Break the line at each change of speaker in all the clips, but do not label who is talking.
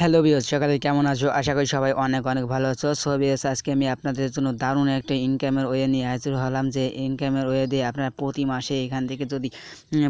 hello বিয়স সকালে কেমন আছো আশা করি সবাই অনেক অনেক ভালো আছো সো বিয়স আজকে আমি আপনাদের জন্য দারুণ একটা ইনকামের ওয়ে নিয়ে হাজির হলাম যে ইনকামের ওয়ে দিয়ে আপনারা প্রতি মাসে এখান থেকে যদি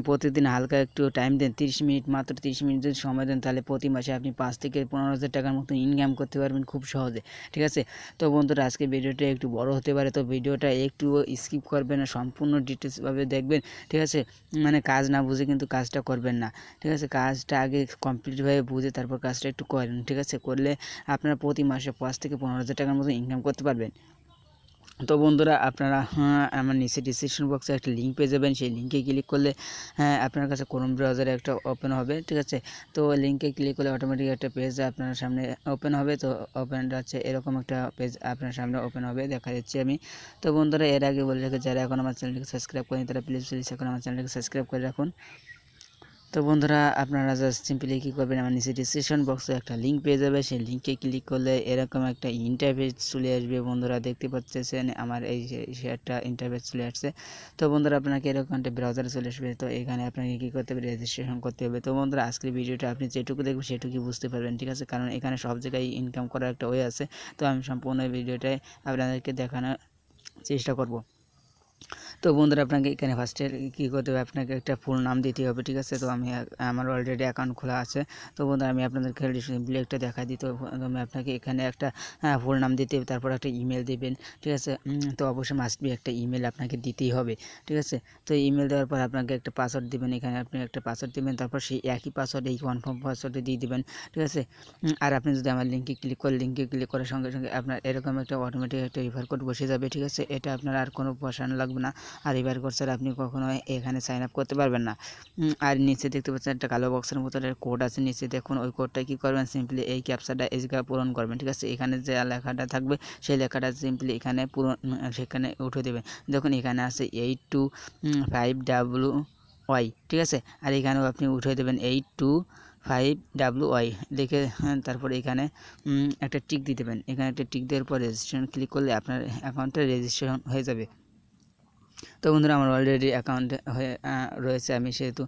প্রতিদিন হালকা একটু টাইম দেন তিরিশ মিনিট মাত্র তিরিশ মিনিট যদি সময় দেন তাহলে প্রতি মাসে আপনি পাঁচ থেকে পনেরো হাজার টাকার মতো ইনকাম করতে পারবেন খুব সহজে ঠিক আছে তো বন্ধুরা আজকে ভিডিওটা একটু বড় হতে পারে তো ভিডিওটা একটু স্কিপ করবেন না সম্পূর্ণ ডিটেলসভাবে দেখবেন ঠিক আছে মানে কাজ না বুঝে কিন্তু কাজটা করবেন না ঠিক আছে কাজটা আগে কমপ্লিটভাবে বুঝে তারপর কাজটা একটু করেন ঠিক আছে করলে আপনারা প্রতি মাসে পাঁচ থেকে পনেরো হাজার টাকার মতো ইনকাম করতে পারবেন তো বন্ধুরা আপনারা হ্যাঁ আমার নিচে ডিসক্রিপশন বক্সে একটা লিঙ্ক পেয়ে যাবেন সেই লিঙ্কে ক্লিক করলে হ্যাঁ আপনার কাছে ক্রোম ব্রাউজারে একটা ওপেন হবে ঠিক আছে তো লিঙ্কে ক্লিক করলে অটোমেটিক একটা পেজ আপনার সামনে ওপেন হবে তো ওপেনটা হচ্ছে এরকম একটা পেজ আপনার সামনে ওপেন হবে দেখা যাচ্ছে আমি তো বন্ধুরা এর আগে বলে রাখি যারা এখন আমার চ্যানেলটিকে সাবস্ক্রাইব করেন তারা প্লিজ প্লিজ এখন আমার চ্যানেলটিকে সাবস্ক্রাইব করে রাখুন তো বন্ধুরা আপনারা জাস্ট সিম্পলি কী করবেন আমার নিচে ডিসক্রিপশন বক্সে একটা লিঙ্ক পেয়ে যাবে সেই লিঙ্কে ক্লিক করলে এরকম একটা ইন্টারভেজ চলে আসবে বন্ধুরা দেখতে পাচ্ছেন আমার এই একটা ইন্টারভেজ চলে আসছে তো বন্ধুরা আপনাকে এরকম একটা ব্রাউজার চলে আসবে তো এখানে আপনাকে কী করতে হবে রেজিস্ট্রেশন করতে হবে তো বন্ধুরা আজকের ভিডিওটা আপনি যেটুকু দেখবেন সেটুকুই বুঝতে পারবেন ঠিক আছে কারণ এখানে সব জায়গায় ইনকাম করার একটা ওয়ে আছে তো আমি সম্পূর্ণ ভিডিওটাই আপনাদেরকে দেখানোর চেষ্টা করব তো বন্ধুরা আপনাকে এখানে ফার্স্টে কী করতে হবে আপনাকে একটা ফুল নাম দিতে হবে ঠিক আছে তো আমি আমার অলরেডি অ্যাকাউন্ট খোলা আছে তো বন্ধুরা আমি আপনাদের খেলে একটা দেখা দিই তো আমি আপনাকে এখানে একটা ফুল নাম দিতে হবে তারপর একটা ইমেল দেবেন ঠিক আছে তো অবশ্যই বি একটা ইমেল আপনাকে দিতেই হবে ঠিক আছে তো ইমেল দেওয়ার পর আপনাকে একটা পাসওয়ার্ড দেবেন এখানে আপনি একটা পাসওয়ার্ড দেবেন তারপর সেই একই পাসওয়ার্ড এই কনফার্ম পাসওয়ার্ডে দিয়ে দেবেন ঠিক আছে আর আপনি যদি আমার লিঙ্কে ক্লিক করেন লিঙ্কে ক্লিক করার সঙ্গে সঙ্গে আপনার এরকম একটা অটোমেটিক একটা রিফার কোড বসে যাবে ঠিক আছে এটা আপনার আর কোনো পয়সা লাগবে থাকবে না আর রিভার কোর্সের আপনি কখনো এখানে সাইন আপ করতে পারবেন না আর নিচে দেখতে পাচ্ছেন একটা কালো বক্সের মতো একটা কোড আছে নিচে দেখুন ওই কোডটা কী করবেন সিম্পলি এই ক্যাপচাটা এই জায়গায় পূরণ করবেন ঠিক আছে এখানে যে লেখাটা থাকবে সেই লেখাটা সিম্পলি এখানে পূরণ সেখানে উঠে দেবেন দেখুন এখানে আছে eight two five W Y ঠিক আছে আর এখানেও আপনি উঠে দেবেন eight two five W Y লিখে তারপরে এখানে একটা টিক দিতে পারেন এখানে একটা টিক দেওয়ার পর রেজিস্ট্রেশন ক্লিক করলে আপনার অ্যাকাউন্টটা রেজিস্ট্রেশন হয়ে যাবে তো বন্ধুরা আমার অলরেডি অ্যাকাউন্ট হয়ে রয়েছে আমি সেহেতু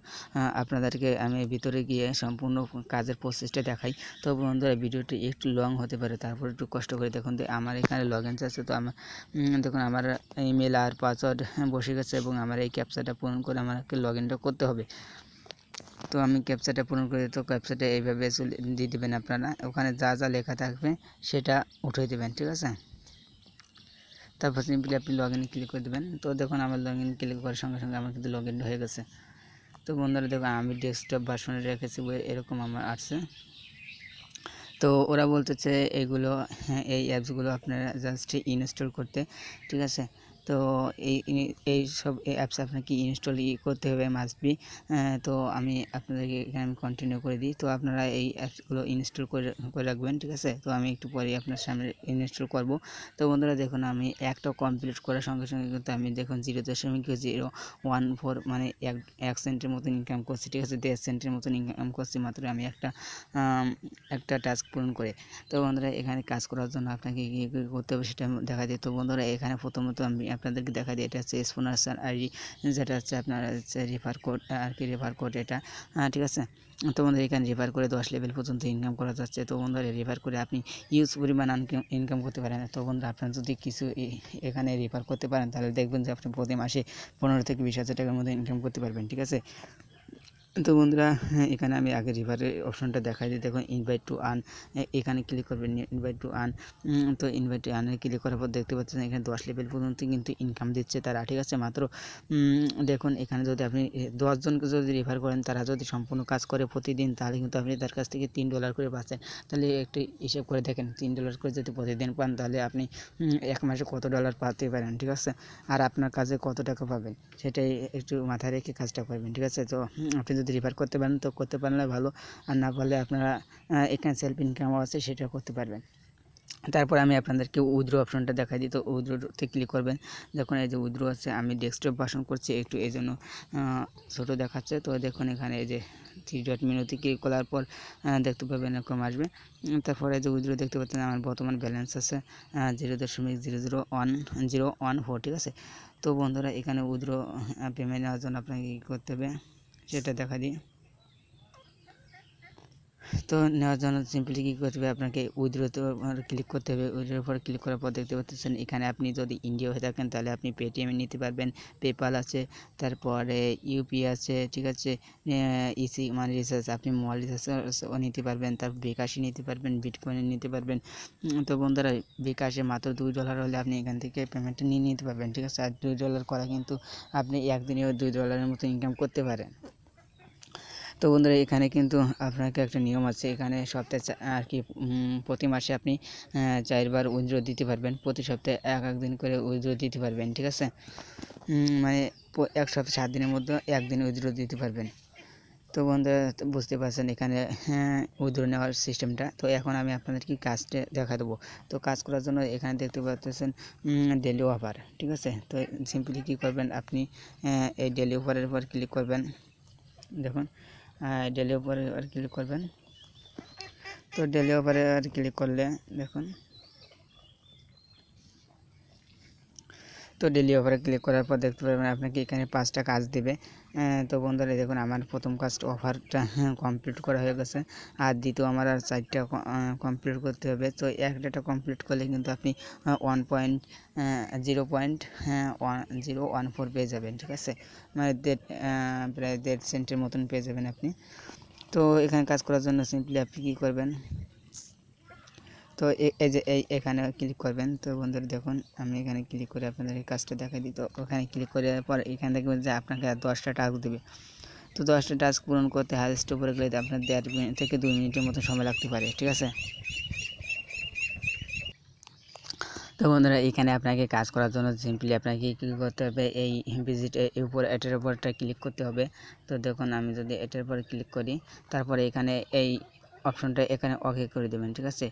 আপনাদেরকে আমি ভিতরে গিয়ে সম্পূর্ণ কাজের প্রসেসটা দেখাই তো বন্ধুরা ভিডিওটি একটু লং হতে পারে তারপর একটু কষ্ট করে দেখুন আমার এখানে লগ ইন আছে তো আমার দেখুন আমার ইমেল আর পাসওয়ার্ড বসে গেছে এবং আমার এই ক্যাপচাটা পূরণ করে আমাকে লগ ইনটা করতে হবে তো আমি ক্যাপচাটা পূরণ করে তো ক্যাপচাটা এইভাবে দিয়ে দেবেন আপনারা ওখানে যা যা লেখা থাকবে সেটা উঠে দেবেন ঠিক আছে তারপর সিম্পলি আপনি লগ ইন ক্লিক করে দেবেন তো দেখুন আমার লগ ইন ক্লিক করার সঙ্গে সঙ্গে আমার কিন্তু লগ ইন হয়ে গেছে তো বন্ধুরা দেখুন আমি ডেস্কটপ ভার্সনে রেখেছি এরকম আমার আসছে তো ওরা বলতেছে এইগুলো হ্যাঁ, এই অ্যাপসগুলো আপনারা জাস্ট ইনস্টল করতে ঠিক আছে তো এই এই সব অ্যাপস আপনাকে ইনস্টল করতে হবে মাস্ট বি তো আমি আপনাদেরকে এখানে আমি কন্টিনিউ করে দিই তো আপনারা এই অ্যাপসগুলো ইনস্টল করে রাখবেন ঠিক আছে তো আমি একটু পরে আপনার সামনে ইনস্টল করব তো বন্ধুরা দেখুন আমি একটা কমপ্লিট করার সঙ্গে সঙ্গে কিন্তু আমি দেখুন জিরো দশমিক জিরো ওয়ান ফোর মানে এক এক সেন্টের মতন ইনকাম করছি ঠিক আছে দেড় সেন্টের মতন ইনকাম করছি মাত্র আমি একটা একটা টাস্ক পূরণ করে তো বন্ধুরা এখানে কাজ করার জন্য আপনাকে কী করতে হবে সেটা দেখা যায় তো বন্ধুরা এখানে প্রথমত আমি আপনাদেরকে দেখা দিই এটা হচ্ছে স্পন্সার আইডি যেটা হচ্ছে আপনার হচ্ছে রেফার কোড আর কি রেফার কোড এটা ঠিক আছে তো বন্ধুরা এখানে রেফার করে দশ লেভেল পর্যন্ত ইনকাম করা যাচ্ছে তো বন্ধুরা রেফার করে আপনি ইউজ পরিমাণ ইনকাম করতে পারেন তো বন্ধুরা আপনার যদি কিছু এখানে রেফার করতে পারেন তাহলে দেখবেন যে আপনি প্রতি মাসে পনেরো থেকে বিশ হাজার টাকার মধ্যে ইনকাম করতে পারবেন ঠিক আছে তো বন্ধুরা হ্যাঁ, এখানে আমি আগে রিভারের অপশনটা দেখাই দিই দেখুন ইনভাইট টু আর্ন এখানে ক্লিক করবেন ইনভাইট টু আর্ন তো ইনভাইট টু আর্নে ক্লিক করার পর দেখতে পাচ্ছেন এখানে দশ লেভেল পর্যন্ত কিন্তু ইনকাম দিচ্ছে তারা ঠিক আছে মাত্র দেখুন এখানে যদি আপনি দশজনকে যদি রিভার করেন তারা যদি সম্পূর্ণ কাজ করে প্রতিদিন তাহলে কিন্তু আপনি তার কাছ থেকে তিন ডলার করে পাচ্ছেন তাহলে একটু হিসেব করে দেখেন তিন ডলার করে যদি প্রতিদিন পান তাহলে আপনি এক মাসে কত ডলার পাতে পারেন ঠিক আছে আর আপনার কাজে কত টাকা পাবেন সেটাই একটু মাথায় রেখে কাজটা করবেন ঠিক আছে তো আপনি যদি রিফার করতে পারেন তো করতে পারলে ভালো আর না পারলে আপনারা এখানে সেলফ ইনকামও আছে সেটা করতে পারবেন তারপর আমি আপনাদেরকে উদ্রো অপশনটা দেখাই দিই তো উদ্রোতে ক্লিক করবেন দেখুন এই যে উদ্রো আছে আমি ডেস্কটপ বাসন করছি একটু এই জন্য ছোটো দেখাচ্ছে তো দেখুন এখানে এই যে থ্রি ডট মিনতি ক্লিক করার পর দেখতে পাবেন এরকম আসবে তারপরে যে উদ্রো দেখতে পাচ্ছেন আমার বর্তমান ব্যালেন্স আছে জিরো দশমিক zero zero one zero one four ঠিক আছে তো বন্ধুরা এখানে উইদ্রো পেমেন্ট নেওয়ার জন্য আপনাকে কী করতে হবে সেটা দেখা দিই তো নেওয়ার জন্য সিম্পলি কী করতে হবে আপনাকে উইথড্রোতে ক্লিক মানে করতে হবে উইথড্রোর পর ক্লিক করার পর দেখতে পাচ্ছেন এখানে আপনি যদি ইন্ডিয়া হয়ে থাকেন তাহলে আপনি পেটিএমে নিতে পারবেন পেপাল আছে তারপরে ইউপি আছে ঠিক আছে ইসি মানি রিচার্জ আপনি মোবাইল রিচার্জও নিতে পারবেন তারপর বিকাশে নিতে পারবেন বিটকয়েনে নিতে পারবেন তো বন্ধুরা বিকাশে মাত্র দুই ডলার হলে আপনি এখান থেকে পেমেন্টটা নিয়ে নিতে পারবেন ঠিক আছে আর দুই ডলার করা কিন্তু আপনি একদিনেও দুই ডলারের মতো ইনকাম করতে পারেন তো বন্ধুরা এখানে কিন্তু আপনাকে একটা নিয়ম আছে এখানে সপ্তাহে আর কি প্রতি মাসে আপনি চারবার উইথড্র দিতে পারবেন প্রতি সপ্তাহে এক এক দিন করে উইথড্র দিতে পারবেন ঠিক আছে মানে এক সপ্তাহে সাত দিনের মধ্যে একদিন উইথড্র দিতে পারবেন তো বন্ধুরা বুঝতে পারছেন এখানে উদ্র হ্যাঁ, নেওয়ার সিস্টেমটা তো এখন আমি আপনাদেরকে কাজটা দেখা দেবো তো কাজ করার জন্য এখানে দেখতে পাচ্ছেন ডেলি অফার ঠিক আছে তো সিম্পলি কী করবেন আপনি এই ডেলি অফারের উপর ক্লিক করবেন দেখুন ডেলি উপরে আর ক্লিক করবেন তো ডেলি উপরে আর ক্লিক করলে দেখুন তো ডিলি ওভার এ ক্লিক করার পর দেখতে পাবেন আপনাকে এখানে 5 টা কাজ দিবে তো বন্ধুরা দেখুন আমার প্রথম কাজ অফারটা কমপ্লিট করা হয়ে গেছে আর দ্বিতীয় আমার আর 4 টা কমপ্লিট করতে হবে তো একটাটা কমপ্লিট করলে কিন্তু আপনি 1.0.1014 পে যাবেন ঠিক আছে মানে ডেট ডেট সেন্টের মতন পে যাবেন আপনি তো এখানে কাজ করার জন্য सिंपली আপনি কি করবেন তো এই যে এই এখানে ক্লিক করবেন তো বন্ধুরা দেখুন আমি এখানে ক্লিক করে আপনাদের কাজটা দেখাই দিই তো ওখানে ক্লিক দেওয়ার পর এখান থেকে যে আপনাকে দশটা টাস্ক দেবে তো দশটা টাস্ক পূরণ করতে হাইস্ট উপরে গেলে আপনার দেড় মিনিট থেকে দুই মিনিটের মতো সময় লাগতে পারে ঠিক আছে তো বন্ধুরা এখানে আপনাকে কাজ করার জন্য সিম্পলি আপনাকে কী করতে হবে এই ভিজিট উপর এটার উপরটা ক্লিক করতে হবে তো দেখুন আমি যদি এটার উপরে ক্লিক করি তারপরে এখানে এই অপশনটা এখানে ওকে করে দেবেন ঠিক আছে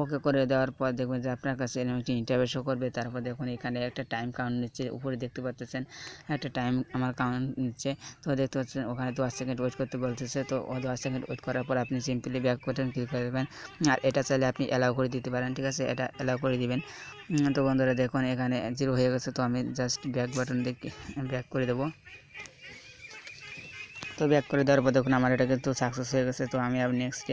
ওকে করে দেওয়ার পর দেখবেন যে আপনার কাছে এরকম একটি ইন্টারভিউ শো করবে তারপর দেখুন এখানে একটা টাইম কাউন্ট নিচ্ছে উপরে দেখতে পাচ্ছেন একটা টাইম আমার কাউন্ট নিচ্ছে তো দেখতে পাচ্ছেন ওখানে দশ সেকেন্ড ওয়েট করতে বলতেছে তো ও দশ সেকেন্ড ওয়েট করার পর আপনি সিম্পলি ব্যাক করতেন ক্লিক করে দেবেন আর এটা চাইলে আপনি অ্যালাউ করে দিতে পারেন ঠিক আছে এটা অ্যালাউ করে দিবেন তো বন্ধুরা দেখুন এখানে জিরো হয়ে গেছে তো আমি জাস্ট ব্যাক বাটন দেখি ব্যাক করে দেবো তো ব্যাক করে দেওয়ার পর দেখুন আমার এটা কিন্তু সাকসেস হয়ে গেছে তো আমি আবার নেক্সট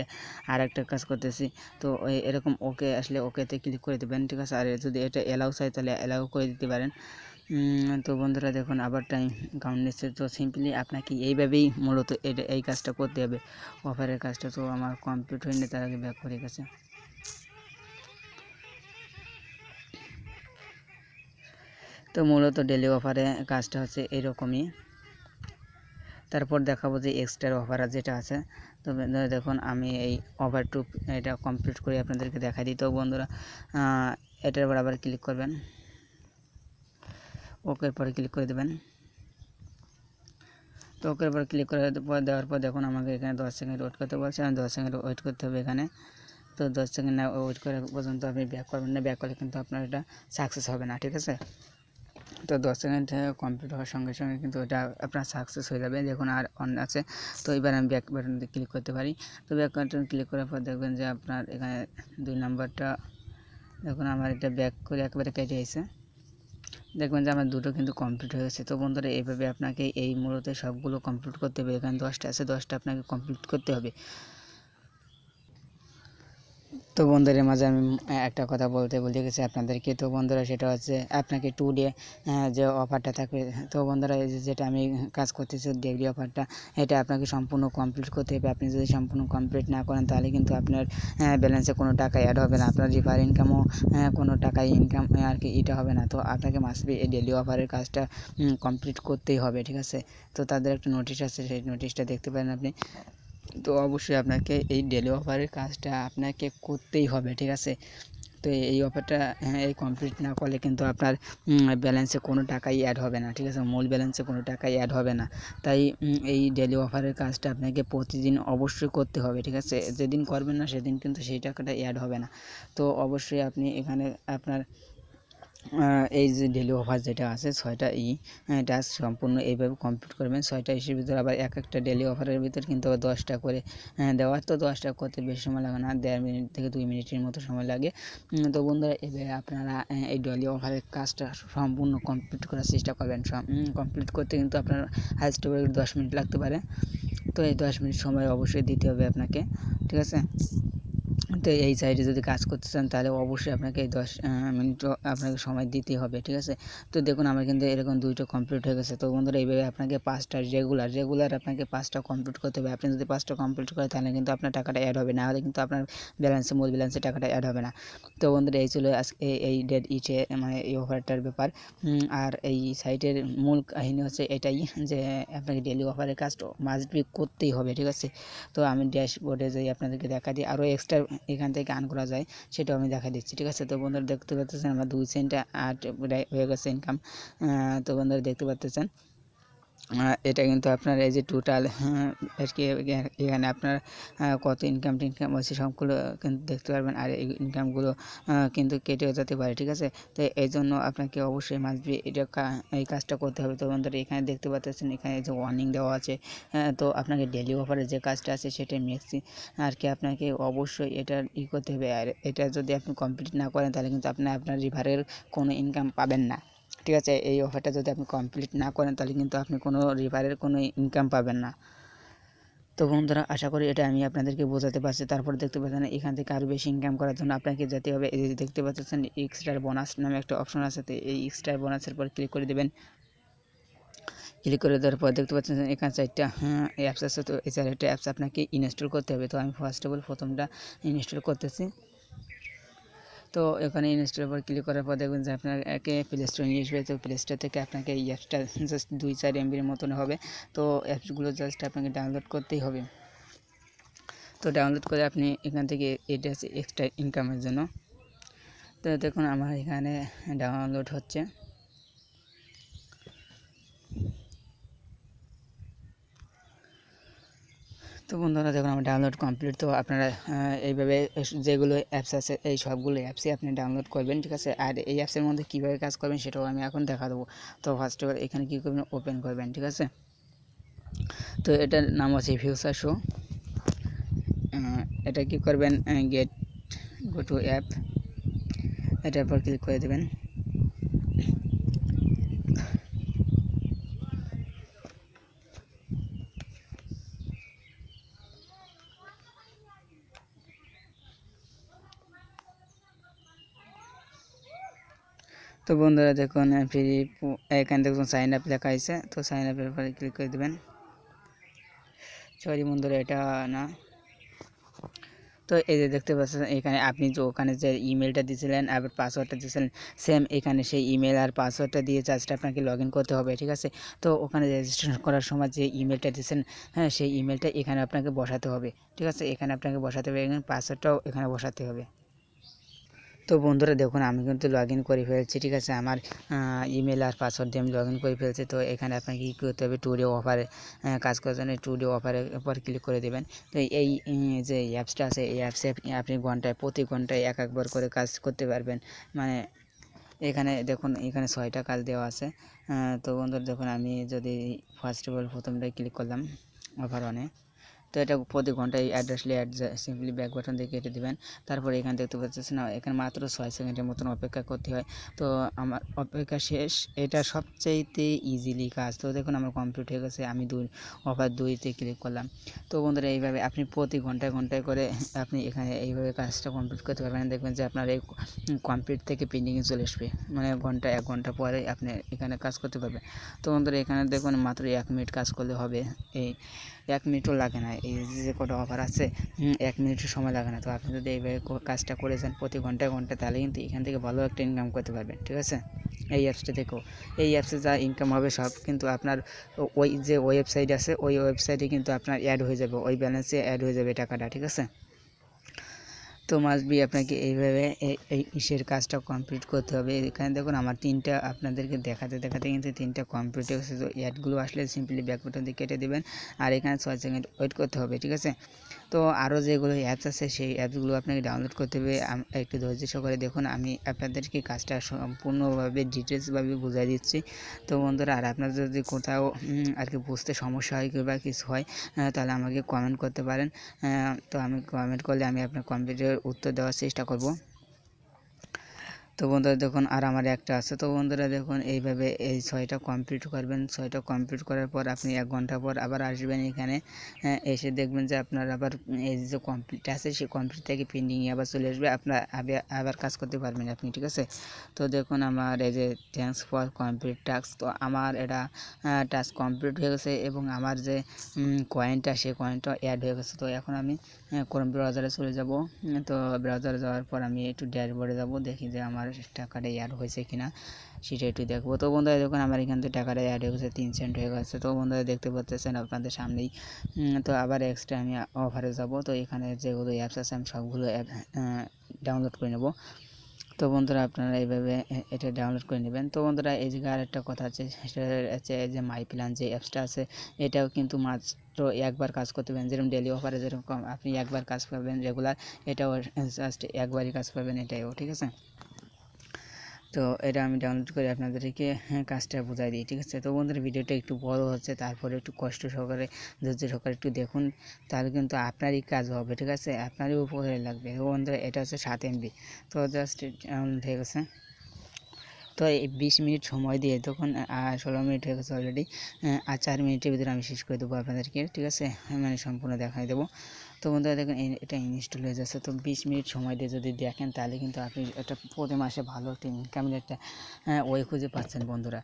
আরেকটা কাজ করতেছি তো এই এরকম ওকে আসলে ওকে তে ক্লিক করে দিবেন ঠিক আছে আর যদি এটা এলাউস হয় তাহলে এলাউ করে দিতে পারেন তো বন্ধুরা দেখুন আবার টাইম কাউন্ট নিচে তো सिंपली আপনাকে এইভাবেই মূলত এই কাজটা করতে হবে অফারের কাজটা তো আমার কম্পিউটার হ্যাং এর আগে ব্যাক হয়ে গেছে তো মূলত ডেইলি অফারে কাজটা হচ্ছে এরকমই তারপর দেখাবো যে এক্সটার অপারারে যেটা আছে তো দেখুন আমি এই ওভার টুপ এটা কমপ্লিট করি আপনাদেরকে দেখাই দিতেও বন্ধুরা এটার উপর আবার ক্লিক করবেন ওকে এর পর ক্লিক করে দিবেন তো ওকে এর পর ক্লিক করার পর দেখুন আমাদের এখানে 10 সেকেন্ড রট করতে বলছে আমি 10 সেকেন্ড ওয়েট করতে হবে এখানে তো 10 সেকেন্ড ওয়েট করার পর্যন্ত আপনি ব্যাক করবেন না ব্যাক করলে কিন্তু আপনার এটা সাকসেস হবে না ঠিক আছে তো দশ সেকেন্ড কমপ্লিট হওয়ার সঙ্গে সঙ্গে কিন্তু এটা আপনার সাকসেস হয়ে যাবে দেখুন আর অন আছে তো এবার আমি ব্যাক বাটন ক্লিক করতে পারি তো ব্যাক বাটন ক্লিক করার পর দেখবেন যে আপনার এখানে দুই নম্বরটা দেখুন আমার এটা ব্যাক করে একবারে কেটে এসে দেখবেন যে আমার দুটো কিন্তু কমপ্লিট হয়ে গেছে তো বন্ধুরা এইভাবে আপনাকে এই মূলতে সবগুলো কমপ্লিট করতে হবে এখানে দশটা আছে দশটা আপনাকে কমপ্লিট করতে হবে তো বন্ধুদের মাঝে আমি একটা কথা বলতে বলতে গেছি আপনাদেরকে তো বন্ধুরা সেটা হচ্ছে আপনাকে টু ডে যে অফারটা থাকবে তো বন্ধুরা এই যেটা আমি কাজ করতেছি ডিগ্রি অফারটা এটা আপনাকে সম্পূর্ণ কমপ্লিট করতে হবে আপনি যদি সম্পূর্ণ কমপ্লিট না করেন তাহলে কিন্তু আপনার ব্যালেন্সে কোনো টাকা অ্যাড হবে না আপনার রিফার ইনকামও কোনো টাকায় ইনকাম আর কি এটা হবে না তো আপনাকে মাসবি এই ডেলি অফারের কাজটা কমপ্লিট করতেই হবে ঠিক আছে তো তাদের একটা নোটিশ আছে সেই নোটিশটা দেখতে পারেন আপনি তো অবশ্যই আপনাকে এই ডেইলি অফার এর কাজটা আপনাকে করতেই হবে ঠিক আছে তো এই অফারটা হ্যাঁ এই কমপ্লিট না করলে কিন্তু আপনার ব্যালেন্সে কোনো টাকাই অ্যাড হবে না ঠিক আছে মূল ব্যালেন্সে কোনো টাকাই অ্যাড হবে না তাই এই ডেইলি অফার এর কাজটা আপনাকে প্রতিদিন অবশ্যই করতে হবে ঠিক আছে যে দিন করবেন না সেদিন কিন্তু সেই টাকাটা অ্যাড হবে না তো অবশ্যই আপনি এখানে আপনার এই যে ডেলি অফার যেটা আছে ছয়টা ই টাস্ক সম্পূর্ণ এইভাবে কমপ্লিট করবেন ছয়টা ইসের ভিতরে আবার এক একটা ডেলি অফারের ভিতরে কিন্তু আবার দশটা করে দেওয়ার তো দশটা করতে বেশি সময় লাগে না দেড় মিনিট থেকে দুই মিনিটের মতো সময় লাগে তো বন্ধুরা এভাবে আপনারা এই ডেলি অফারের কাজটা সম্পূর্ণ কমপ্লিট করার চেষ্টা করবেন কমপ্লিট করতে কিন্তু আপনার হাইস্ট দশ মিনিট লাগতে পারে তো এই দশ মিনিট সময় অবশ্যই দিতে হবে আপনাকে ঠিক আছে তো এই সাইডে যদি কাজ করতে চান তাহলে অবশ্যই আপনাকে দশ মিনিট আপনাকে সময় দিতেই হবে ঠিক আছে তো দেখুন আমার কিন্তু এরকম দুইটা কমপ্লিট হয়ে গেছে তো বন্ধুরা এইভাবে আপনাকে পাঁচটা রেগুলার রেগুলার আপনাকে পাঁচটা কমপ্লিট করতে হবে আপনি যদি পাঁচটা কমপ্লিট করেন তাহলে কিন্তু আপনার টাকাটা অ্যাড হবে না হলে কিন্তু আপনার ব্যালেন্সে মূল ব্যালেন্সে টাকাটা অ্যাড হবে না তো বন্ধুরা এই ছিল আজকে এই ডেট ইটে মানে এই অফারটার ব্যাপার আর এই সাইটের মূল কাহিনী হচ্ছে এটাই যে আপনাকে ডেলি অফারের কাজটা মাস্ট বি করতেই হবে ঠিক আছে তো আমি ড্যাশবোর্ডে যাই আপনাদেরকে দেখা দিই আরও এক্সট্রা এখান থেকে আর্ন করা যায় সেটাও আমি দেখা দিচ্ছি ঠিক আছে তো বন্ধুরা দেখতে পাচ্ছেন আমার দুই সেন্ট আট হয়ে গেছে ইনকাম তো বন্ধুরা দেখতে পাচ্ছেন এটা কিন্তু আপনার এই যে টোটাল হ্যাঁ, আর কি এখানে আপনার কত ইনকাম টিনকাম আছে সবগুলো কিন্তু দেখতে পারবেন আর এই ইনকামগুলো কিন্তু কেটেও যেতে পারে ঠিক আছে তো এই জন্য আপনাকে অবশ্যই মাসবি এটা এই কাজটা করতে হবে তো বন্ধুরা এখানে দেখতে পাচ্ছেন এখানে যে ওয়ার্নিং দেওয়া আছে হ্যাঁ, তো আপনাকে ডেলি অফারে যে কাজটা আছে সেটাই মেক্সি আর কি আপনাকে অবশ্যই এটা ই করতে হবে আর এটা যদি আপনি কমপ্লিট না করেন তাহলে কিন্তু আপনি আপনার রিভারের কোনো ইনকাম পাবেন না ঠিক আছে এই অফারটা যদি আপনি কমপ্লিট না করেন তাহলে কিন্তু আপনি কোনো রিফারের কোনো ইনকাম পাবেন না তো বন্ধুরা আশা করি এটা আমি আপনাদেরকে বোঝাতে পারছি তারপর দেখতে পাচ্ছেন এখান থেকে আরও বেশি ইনকাম করার জন্য আপনাকে যেতে হবে এই দেখতে পাচ্ছেন এক্সট্রা বোনাস নামে একটা অপশন আছে তো এই এক্সট্রা বোনাসের পর ক্লিক করে দেবেন ক্লিক করে দেওয়ার পর দেখতে পাচ্ছেন এখানে চারটা অ্যাপস আছে তো এই চারটা অ্যাপস আপনাকে ইনস্টল করতে হবে তো আমি ফার্স্ট অফ অল প্রথমটা ইনস্টল করতেছি তো এখানে ইনস্টল এর উপর ক্লিক করার পর দেখবেন যে আপনার কে প্লে স্টোর এ আসবে তো প্লে স্টোর থেকে আপনাকে এই অ্যাপস টা জাস্ট 2 4 এমবি এর মত হবে তো অ্যাপস গুলো জাস্ট আপনাকে ডাউনলোড করতেই হবে তো ডাউনলোড করে আপনি এখান থেকে এটা আছে এক্সট্রা ইনকামের জন্য তো দেখুন আমার এখানে ডাউনলোড হচ্ছে তো বন্ধুরা দেখুন আমার ডাউনলোড কমপ্লিট তো আপনারা এইভাবে যেগুলো অ্যাপস আছে এই সবগুলো অ্যাপসই আপনি ডাউনলোড করবেন ঠিক আছে আর এই অ্যাপসের মধ্যে কীভাবে কাজ করবেন সেটাও আমি এখন দেখা দেবো তো ফার্স্ট অফ অল এখানে কী করবেন ওপেন করবেন ঠিক আছে তো এটার নাম আছে ফিউচার শো এটা কি করবেন গেট গো টু অ্যাপ এটার উপর ক্লিক করে দেবেন তো বন্ধুরা দেখুন ফ্রি এখানে দেখুন সাইন আপ লেখা আছে তো সাইন আপের উপরে ক্লিক করে দেবেন সরি বন্ধুরা এটা না তো এই যে দেখতে পাচ্ছেন এখানে আপনি যে ওখানে যে ইমেলটা দিয়েছিলেন আর পাসওয়ার্ডটা দিয়েছিলেন সেম এখানে সেই ইমেল আর পাসওয়ার্ডটা দিয়ে জাস্ট আপনাকে লগ করতে হবে ঠিক আছে তো ওখানে রেজিস্ট্রেশন করার সময় যে ইমেলটা দিয়েছেন হ্যাঁ সেই ইমেলটা এখানে আপনাকে বসাতে হবে ঠিক আছে এখানে আপনাকে বসাতে হবে এখানে পাসওয়ার্ডটাও এখানে বসাতে হবে তো বন্ধুরা দেখুন আমি কিন্তু লগইন કરી ফেলেছি ঠিক আছে আমার ইমেল আর পাসওয়ার্ড দিয়ে আমি লগইন কই ফেলেছি তো এখানে আপনাকে কি করতে হবে টুডে অফারে কাজ করার জন্য টুডে অফারে উপর ক্লিক করে দিবেন তো এই যে অ্যাপস টা আছে এই অ্যাপসে আপনি ঘন্টায় প্রতি ঘন্টায় এক এক বার করে কাজ করতে পারবেন মানে এখানে দেখুন এখানে 6 টা কাজ দেওয়া আছে তো বন্ধুরা দেখুন আমি যদি ফার্স্ট এবল প্রথমটা ক্লিক করলাম ওভার ওয়ান তো এটা প্রতি ঘন্টায় অ্যাড্রেস আসলে অ্যাড সিম্পলি ব্যাক বাটন দিয়ে কেটে দেবেন তারপরে এখান দেখতে পাচ্ছেন এখানে মাত্র ছয় সেকেন্ডের মতন অপেক্ষা করতে হয় তো আমার অপেক্ষা শেষ এটা সবচাইতে ইজিলি কাজ তো দেখুন আমার কমপ্লিট হয়ে গেছে আমি দুই অফার দুইতে ক্লিক করলাম তো বন্ধুরা এইভাবে আপনি প্রতি ঘন্টায় ঘন্টায় করে আপনি এখানে এইভাবে কাজটা কমপ্লিট করতে পারবেন দেখবেন যে আপনার এই কমপ্লিট থেকে পেন্ডিংয়ে চলে আসবে মানে ঘন্টা এক ঘন্টা পরে আপনি এখানে কাজ করতে পারবেন তো বন্ধুরা এখানে দেখুন মাত্র এক মিনিট কাজ করলে হবে এই এক মিনিটও লাগে না এই যে কটা অফার আছে এক মিনিটও সময় লাগে না তো আপনি যদি এইভাবে কাজটা করে যান প্রতি ঘন্টায় ঘন্টায় তাহলে কিন্তু এখান থেকে ভালো একটা ইনকাম করতে পারবেন ঠিক আছে এই অ্যাপসটি দেখো এই অ্যাপসে যা ইনকাম হবে সব কিন্তু আপনার ওই যে ওয়েবসাইট আছে ওই ওয়েবসাইটে কিন্তু আপনার অ্যাড হয়ে যাবে ওই ব্যালেন্সে অ্যাড হয়ে যাবে টাকাটা ঠিক আছে তো মাস্ট আপনাকে এইভাবে এই ইসের কাজটা কমপ্লিট করতে হবে এখানে দেখুন আমার তিনটা আপনাদেরকে দেখাতে দেখাতে কিন্তু তিনটা কমপ্লিট হয়েছে তো অ্যাডগুলো আসলে সিম্পলি ব্যাক বাটন দিয়ে কেটে দেবেন আর এখানে ছয় সেকেন্ড ওয়েট করতে হবে ঠিক আছে তো আরও যেগুলো অ্যাপস আছে সেই অ্যাপসগুলো আপনাকে ডাউনলোড করতে হবে একটু ধৈর্য সহকারে দেখুন আমি আপনাদেরকে কাজটা সম্পূর্ণভাবে ডিটেলসভাবে বুঝিয়ে দিচ্ছি তো বন্ধুরা আর আপনাদের যদি কোথাও আর কি বুঝতে সমস্যা হয় কিংবা কিছু হয় তাহলে আমাকে কমেন্ট করতে পারেন তো আমি কমেন্ট করলে আমি আপনার কম্পিউটারের উত্তর দেওয়ার চেষ্টা করব তো বন্ধুরা দেখুন আর আমার একটা আছে তো বন্ধুরা দেখুন এইভাবে এই ছয়টা কমপ্লিট করবেন ছয়টা কমপ্লিট করার পর আপনি এক ঘন্টা পর আবার আসবেন এখানে হ্যাঁ, এসে দেখবেন যে আপনার আবার এই যে কমপ্লিট আছে সেই কমপ্লিট থেকে প্রিন্টিংয়ে আবার চলে আসবে আপনার আবার কাজ করতে পারবেন আপনি ঠিক আছে তো দেখুন আমার এই যে থ্যাংকস ফর কমপ্লিট টাস্ক তো আমার এটা টাস্ক কমপ্লিট হয়ে গেছে এবং আমার যে কয়েনটা সেই কয়েনটা অ্যাড হয়ে গেছে তো এখন আমি হ্যাঁ, ক্রোম ব্রাউজারে চলে যাব হ্যাঁ, তো ব্রাউজারে যাওয়ার পর আমি একটু ড্যাশবোর্ডে যাব দেখি যে আমার টাকাটা অ্যাড হয়েছে কিনা সেটা একটু দেখবো তো বন্ধুরা দেখুন আমার এখান থেকে টাকাটা অ্যাড হয়ে গেছে তিন সেন্ট হয়ে গেছে তো বন্ধুরা দেখতে পাচ্ছেন আপনাদের সামনেই হ্যাঁ, তো আবার এক্সট্রা আমি অফারে যাব তো এখানে যেগুলো অ্যাপস আছে আমি সবগুলো অ্যাপ ডাউনলোড করে নেব তো বন্ধুরা আপনারা এইভাবে এটা ডাউনলোড করে নিবেন তো বন্ধুরা এই যে আরেকটা কথা আছে এই যে মাই প্ল্যান যে অ্যাপটা আছে এটাও কিন্তু মাত্র একবার কাজ করতে ভেন যেমন ডেইলি অফারে যেমন আপনি একবার কাজ করবেন রেগুলার এটাও জাস্ট একবারই কাজ করবেন এটাইও ঠিক আছে তো এটা আমি ডাউনলোড করে আপনাদেরকে হ্যাঁ, কাজটা বোঝাই দিই ঠিক আছে তো বন্ধুরা ভিডিওটা একটু বড় হচ্ছে তারপরে একটু কষ্ট সহকারে ধৈর্য সহকারে একটু দেখুন তাহলে কিন্তু আপনারই কাজ হবে ঠিক আছে আপনারই উপকারে লাগবে তো বন্ধুরা এটা হচ্ছে সাত এমবি তো জাস্ট ডাউনলোড হয়ে গেছে তো এই বিশ মিনিট সময় দিয়ে তখন ষোলো মিনিট হয়ে গেছে অলরেডি আর চার মিনিটের ভিতরে আমি শেষ করে দেবো আপনাদেরকে ঠিক আছে মানে সম্পূর্ণ দেখাই দেবো তো বন্ধুরা দেখুন এটা ইনস্টল হয়ে যাচ্ছে তো বিশ মিনিট সময় দিয়ে যদি দেখেন তাহলে কিন্তু আপনি একটা প্রতি মাসে ভালো একটা ইনকামের একটা হ্যাঁ, ওয়ে খুঁজে পাচ্ছেন বন্ধুরা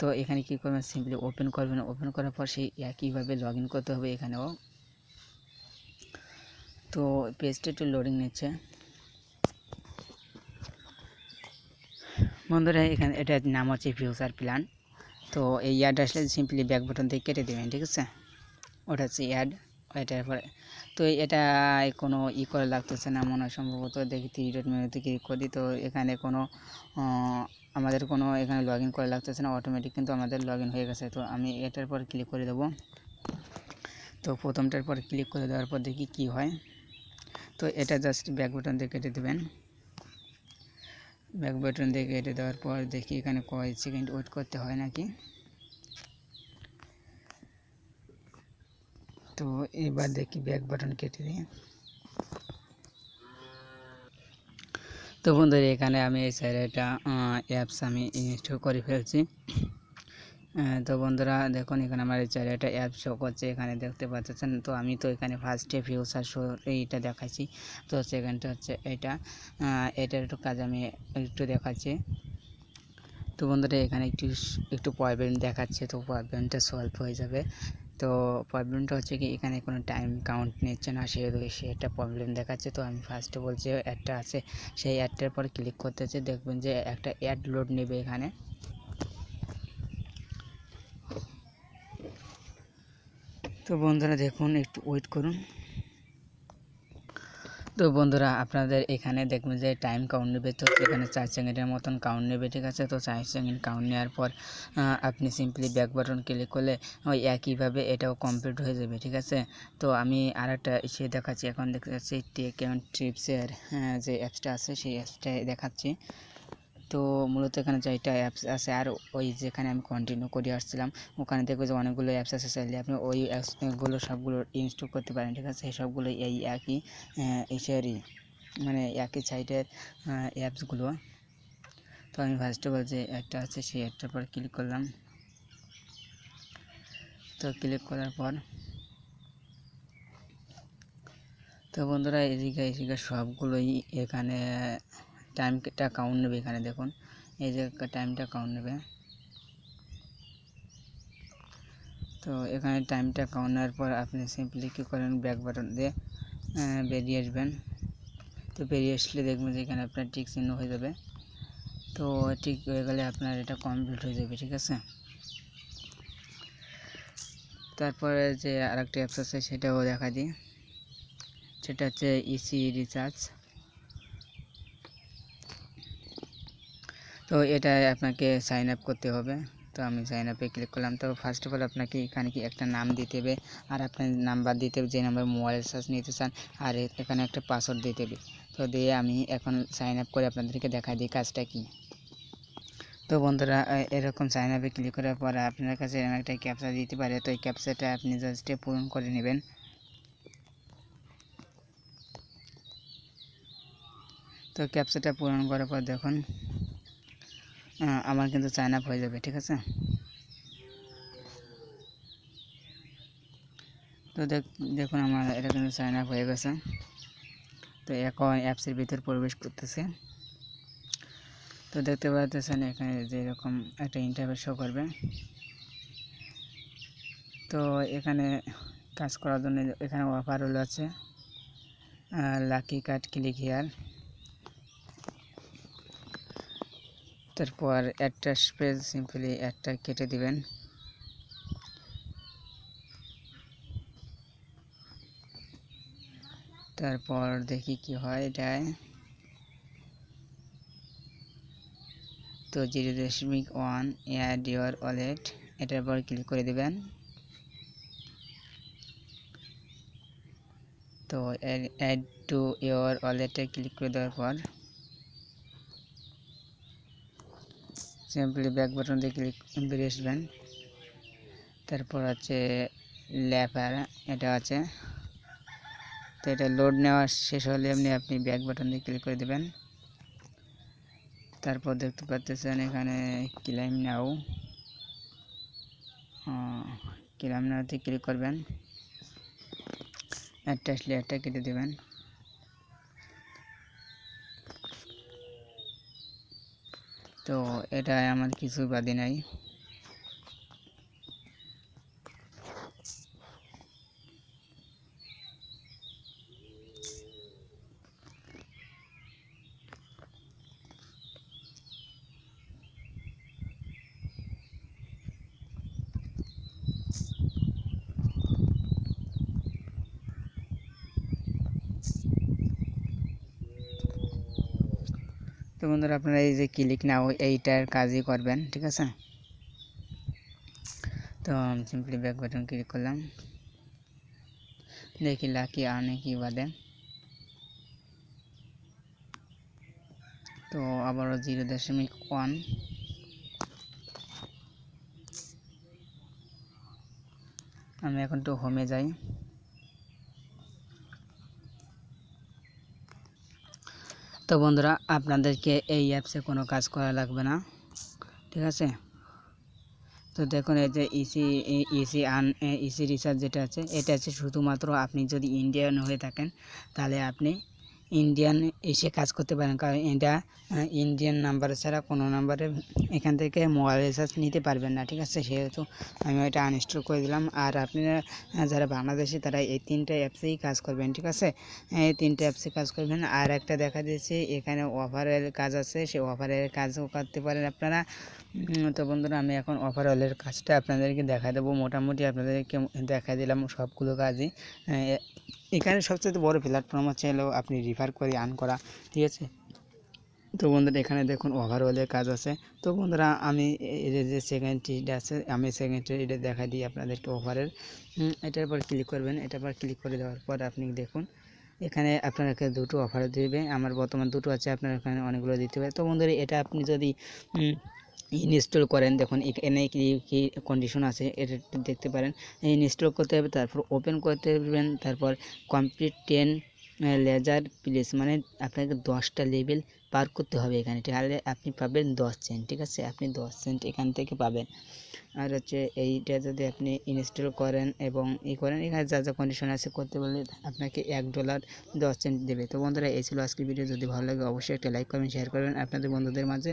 তো এখানে কি করবেন সিম্পলি ওপেন করবেন ওপেন করার পর সেই একইভাবে লগ করতে হবে এখানেও তো পেজটা একটু লোডিং নিচ্ছে বন্ধুরা এখানে এটার নাম হচ্ছে ফিউচার প্ল্যান তো এই অ্যাড আসলে সিম্পলি ব্যাক বাটন দিয়ে কেটে দেবেন ঠিক আছে ওটা হচ্ছে অ্যাড এটার পরে তো এটা কোনো ই করে লাগতেছে না মনে হয় সম্ভবত দেখি থ্রি ডট মেনুতে ক্লিক করি তো এখানে কোনো আমাদের কোনো এখানে লগ ইন করে লাগতেছে না অটোমেটিক কিন্তু আমাদের লগ ইন হয়ে গেছে তো আমি এটার পর ক্লিক করে দেবো তো প্রথমটার পর ক্লিক করে দেওয়ার পর দেখি কি হয় তো এটা জাস্ট ব্যাক বাটন দিয়ে কেটে দেবেন ব্যাক বাটন দিয়ে কেটে দেওয়ার পর দেখি এখানে কয় সেকেন্ড ওয়েট করতে হয় নাকি তো এবার দেখি ব্যাক বাটন কেটে দিই তো বন্ধুরা এখানে আমি এই একটা অ্যাপস আমি ইনস্টল করে ফেলছি তো বন্ধুরা দেখুন এখানে আমার এই একটা অ্যাপ শো করছে এখানে দেখতে পাচ্ছেন তো আমি তো এখানে ফার্স্টে ফিউচার শো এইটা দেখাচ্ছি তো সেকেন্ডটা হচ্ছে এটা এটার একটু কাজ আমি একটু দেখাচ্ছি তো বন্ধুরা এখানে একটু একটু প্রবলেম দেখাচ্ছে তো প্রবলেমটা সলভ হয়ে যাবে তো প্রবলেমটা হচ্ছে কি এখানে কোনো টাইম কাউন্ট নিচ্ছে না সেহেতু সে একটা প্রবলেম দেখাচ্ছে তো আমি ফার্স্টে বলছি অ্যাডটা আছে সেই অ্যাডটার পর ক্লিক হচ্ছে দেখবেন যে একটা অ্যাড লোড নেবে এখানে তো বন্ধুরা দেখুন একটু ওয়েট করুন তো বন্ধুরা আপনাদের এখানে দেখবেন যে টাইম কাউন্ট নেবে তো এখানে চার সেকেন্ডের মতন কাউন্ট নেবে ঠিক আছে তো চার সেকেন্ড কাউন্ট নেওয়ার পর আপনি সিম্পলি ব্যাক বাটন ক্লিক করলে ওই একইভাবে এটাও কমপ্লিট হয়ে যাবে ঠিক আছে তো আমি আর একটা ইসে দেখাচ্ছি এখন দেখতে পাচ্ছি টেক অ্যান্ড ট্রিপসের যে অ্যাপসটা আছে সেই অ্যাপসটাই দেখাচ্ছি তো মূলত এখানে চারটা অ্যাপস আছে আর ওই যেখানে আমি কন্টিনিউ করে আসছিলাম ওখানে দেখবো যে অনেকগুলো অ্যাপস আছে চাইলে আপনি ওই অ্যাপসগুলো সবগুলো ইনস্টল করতে পারেন ঠিক আছে সবগুলো এই একই এশিয়ারই মানে একই সাইটের অ্যাপসগুলো তো আমি ফার্স্ট অফ অল যে একটা আছে সেই অ্যাপটার পর ক্লিক করলাম তো ক্লিক করার পর তো বন্ধুরা এদিকে এদিকে সবগুলোই এখানে টাইমটা কাউন্ট নেবে এখানে দেখুন এই যে টাইমটা কাউন্ট নেবে তো এখানে টাইমটা কাউন্নার পর আপনি सिंपली কি করেন ব্যাক বাটন দেন বেরিয়ে আসবেন তো বেরিয়ে আসলে দেখবেন এখানে আপনার টিক চিহ্ন হয়ে যাবে তো ঠিক হয়ে গেলে আপনার এটা कंप्लीट হয়ে যাবে ঠিক আছে তারপরে যে আরেকটি এক্সারসাইজ সেটাও দেখা দি সেটা হচ্ছে ইসি রিচার্জ তো এটা আপনাকে সাইন আপ করতে হবে তো আমি সাইন আপে ক্লিক করলাম তো ফার্স্ট অফ অল আপনাকে এখানে কি একটা নাম দিতে হবে আর আপনার নাম্বার দিতে হবে যে নাম্বার মোবাইলে সার্চ নিতে চান আর এখানে একটা পাসওয়ার্ড দিতে হবে তো দিয়ে আমি এখন সাইন আপ করি আপনাদেরকে দেখাই দিই কাজটা কি তো বন্ধুরা এরকম সাইন আপে ক্লিক করার পরে আপনার কাছে এমন একটা ক্যাপচা দিতে পারে তো এই ক্যাপচাটা আপনি জাস্টে পূরণ করে নেবেন তো ক্যাপচাটা পূরণ করার পর দেখুন হ্যাঁ, আমার কিন্তু চাইন আপ হয়ে যাবে ঠিক আছে তো দেখুন আমার এটা কিন্তু চাইন আপ হয়ে গেছে তো এখন অ্যাপসের ভিতর প্রবেশ করতেছে তো দেখতে পাচ্ছেন এখানে যেরকম একটা ইন্টারভিউ শো করবে তো এখানে কাজ করার জন্য এখানে অফার হলো আছে লাকি কার্ড ক্লিক হিয়ার তারপর একটা স্পেস সিম্পলি একটা কেটে দিবেন তারপর দেখি কি হয় এটা তো জিরো দশমিক ওয়ান এয়ার ডিওর ওয়ালেট এটার পর ক্লিক করে দেবেন তো অ্যাড টু ইওর ওয়ালেটে ক্লিক করে দেওয়ার পর সিম্পলি ব্যাক বাটন দিয়ে ক্লিক বেরিয়ে আসবেন তারপর আছে ল্যাপার এটা আছে তো এটা লোড নেওয়া শেষ হলে এমনি আপনি ব্যাক বাটন দিয়ে ক্লিক করে দেবেন তারপর দেখতে পাচ্ছেন এখানে ক্লাইম নাও ক্লাইম নাওতে ক্লিক করবেন একটা আসলে একটা কেটে দেবেন তো এটাই আমার কিছু বাদি নাই বন্ধুরা আপনারা এই যে ক্লিক নাও এইটার কাজই করবেন ঠিক আছে তো আমরা सिंपली ব্যাক বাটন ক্লিক করলাম দেখি লাকি आने की वदन तो अबार 0.1 আমি এখন তো হোমে যাই তো বন্ধুরা আপনাদেরকে এই অ্যাপসে কোনো কাজ করা লাগবে না ঠিক আছে তো দেখুন এই যে ইসি e ইসি e আন ইসি e রিচার্জ যেটা আছে এটা আছে শুধুমাত্র আপনি যদি ইন্ডিয়ান হয়ে থাকেন তাহলে আপনি ইন্ডিয়ান এসে কাজ করতে পারেন কারণ এটা ইন্ডিয়ান নাম্বার ছাড়া কোনো নাম্বারে এখান থেকে মোবাইল রিচার্জ নিতে পারবেন না ঠিক আছে সেহেতু আমি এটা আনইনস্টল করে দিলাম আর আপনারা যারা বাংলাদেশে তারা এই তিনটা অ্যাপসেই কাজ করবেন ঠিক আছে এই তিনটা অ্যাপসে কাজ করবেন আর একটা দেখা দিয়েছে এখানে অফারের কাজ আছে সেই অফারের কাজও করতে পারেন আপনারা তো বন্ধুরা আমি এখন অফারঅলের কাজটা আপনাদেরকে দেখা দেবো মোটামুটি আপনাদেরকে দেখা দিলাম সবগুলো কাজই এখানে সবচেয়ে বড় প্ল্যাটফর্ম হচ্ছে হলো আপনি রিফার করে আর্ন করা ঠিক আছে তো বন্ধুরা এখানে দেখুন ওভারঅলের কাজ আছে তো বন্ধুরা আমি যে যে সেকেন্ডটিটা আছে আমি এটা দেখা দিই আপনাদেরকে ওভারের এটার পর ক্লিক করবেন এটার পর ক্লিক করে দেওয়ার পর আপনি দেখুন এখানে আপনারা দুটো অফার দিবে আমার বর্তমান দুটো আছে আপনারা এখানে অনেকগুলো দিতে পারে তো বন্ধুরা এটা আপনি যদি ইনস্টল করেন দেখুন এখানে কী কী কন্ডিশন আছে এটা দেখতে পারেন ইনস্টল করতে হবে তারপর ওপেন করতে পারবেন তারপর কমপ্লিট টেন লেজার প্লেস মানে আপনাকে দশটা লেভেল পার করতে হবে এখানে তাহলে আপনি পাবেন দশ সেন্ট ঠিক আছে আপনি দশ সেন্ট এখান থেকে পাবেন আর হচ্ছে এইটা যদি আপনি ইনস্টল করেন এবং ই করেন এখানে যা যা কন্ডিশন আছে করতে বললে আপনাকে এক ডলার দশ সেন্ট দেবে তো বন্ধুরা এই ছিল আজকের ভিডিও যদি ভালো লাগে অবশ্যই একটা লাইক করবেন শেয়ার করবেন আপনাদের বন্ধুদের মাঝে